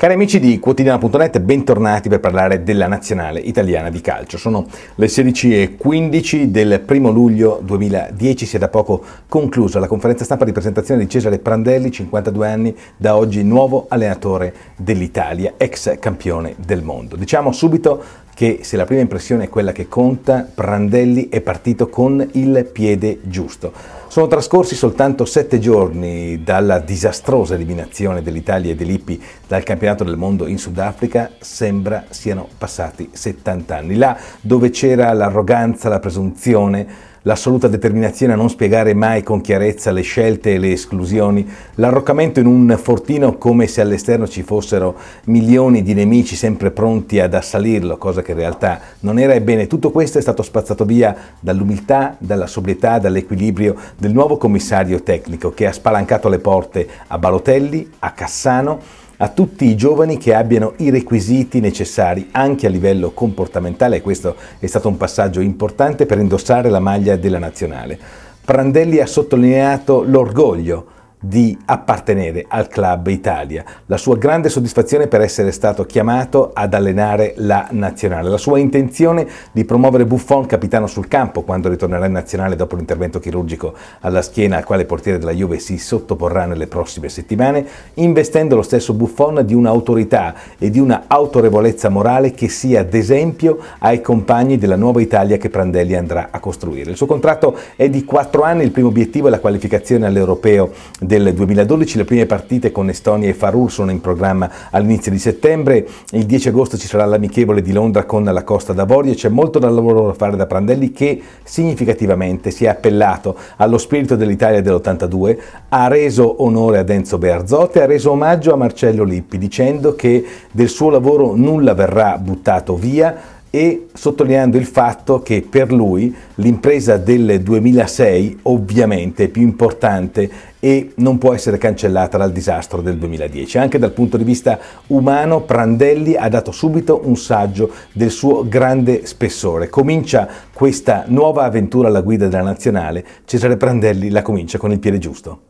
Cari amici di quotidiana.net, bentornati per parlare della nazionale italiana di calcio. Sono le 16.15 del 1 luglio 2010, si è da poco conclusa la conferenza stampa di presentazione di Cesare Prandelli, 52 anni, da oggi nuovo allenatore dell'Italia, ex campione del mondo. Diciamo subito che se la prima impressione è quella che conta, Prandelli è partito con il piede giusto. Sono trascorsi soltanto sette giorni dalla disastrosa eliminazione dell'Italia e dell'Ippi dal campionato del mondo in Sudafrica, sembra siano passati 70 anni. Là dove c'era l'arroganza, la presunzione, l'assoluta determinazione a non spiegare mai con chiarezza le scelte e le esclusioni, l'arroccamento in un fortino come se all'esterno ci fossero milioni di nemici sempre pronti ad assalirlo, cosa che in realtà non era, ebbene tutto questo è stato spazzato via dall'umiltà, dalla sobrietà, dall'equilibrio del nuovo commissario tecnico che ha spalancato le porte a Balotelli, a Cassano, a tutti i giovani che abbiano i requisiti necessari anche a livello comportamentale e questo è stato un passaggio importante per indossare la maglia della nazionale. Prandelli ha sottolineato l'orgoglio di appartenere al Club Italia, la sua grande soddisfazione per essere stato chiamato ad allenare la nazionale, la sua intenzione di promuovere Buffon capitano sul campo quando ritornerà in nazionale dopo l'intervento chirurgico alla schiena al quale il portiere della Juve si sottoporrà nelle prossime settimane, investendo lo stesso Buffon di un'autorità e di una autorevolezza morale che sia d'esempio ai compagni della nuova Italia che Prandelli andrà a costruire. Il suo contratto è di 4 anni, il primo obiettivo è la qualificazione all'Europeo del 2012, le prime partite con Estonia e Farur sono in programma all'inizio di settembre, il 10 agosto ci sarà l'amichevole di Londra con la Costa d'Avorio, c'è molto da lavoro da fare da Prandelli che significativamente si è appellato allo spirito dell'Italia dell'82, ha reso onore a Enzo Bearzotte, ha reso omaggio a Marcello Lippi dicendo che del suo lavoro nulla verrà buttato via, e sottolineando il fatto che per lui l'impresa del 2006 ovviamente è più importante e non può essere cancellata dal disastro del 2010. Anche dal punto di vista umano, Prandelli ha dato subito un saggio del suo grande spessore. Comincia questa nuova avventura alla guida della nazionale, Cesare Prandelli la comincia con il piede giusto.